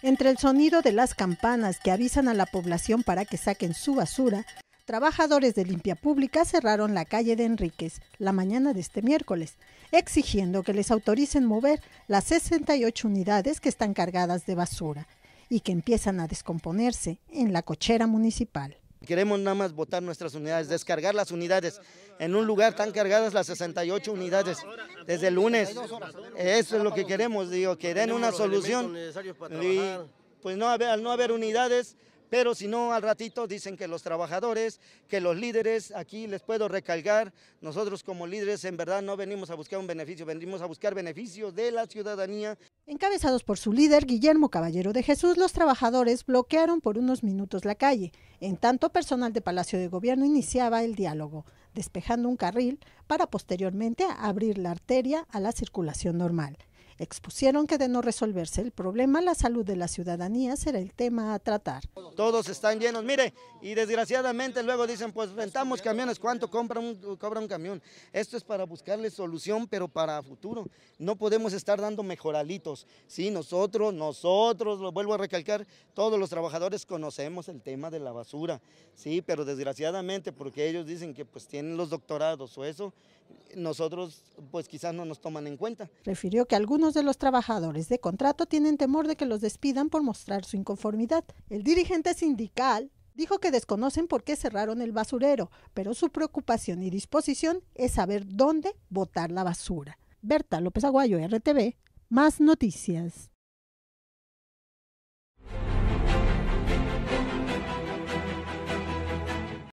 Entre el sonido de las campanas que avisan a la población para que saquen su basura, trabajadores de limpia pública cerraron la calle de Enríquez la mañana de este miércoles, exigiendo que les autoricen mover las 68 unidades que están cargadas de basura y que empiezan a descomponerse en la cochera municipal. Queremos nada más votar nuestras unidades, descargar las unidades. En un lugar tan cargadas las 68 unidades desde el lunes. Eso es lo que queremos, digo, que den una solución. Y, pues no, al no haber unidades, pero si no, al ratito dicen que los trabajadores, que los líderes, aquí les puedo recalgar, nosotros como líderes en verdad no venimos a buscar un beneficio, venimos a buscar beneficios de la ciudadanía. Encabezados por su líder, Guillermo Caballero de Jesús, los trabajadores bloquearon por unos minutos la calle. En tanto, personal de Palacio de Gobierno iniciaba el diálogo, despejando un carril para posteriormente abrir la arteria a la circulación normal. Expusieron que de no resolverse el problema, la salud de la ciudadanía será el tema a tratar. Todos están llenos, mire, y desgraciadamente luego dicen, pues rentamos camiones, ¿cuánto compra un, cobra un camión? Esto es para buscarle solución, pero para futuro. No podemos estar dando mejoralitos. Sí, nosotros, nosotros, lo vuelvo a recalcar, todos los trabajadores conocemos el tema de la basura, sí, pero desgraciadamente porque ellos dicen que pues tienen los doctorados o eso, nosotros pues quizás no nos toman en cuenta. Refirió que algunos de los trabajadores de contrato tienen temor de que los despidan por mostrar su inconformidad. El dirigente sindical dijo que desconocen por qué cerraron el basurero, pero su preocupación y disposición es saber dónde botar la basura. Berta López Aguayo, RTV, más noticias.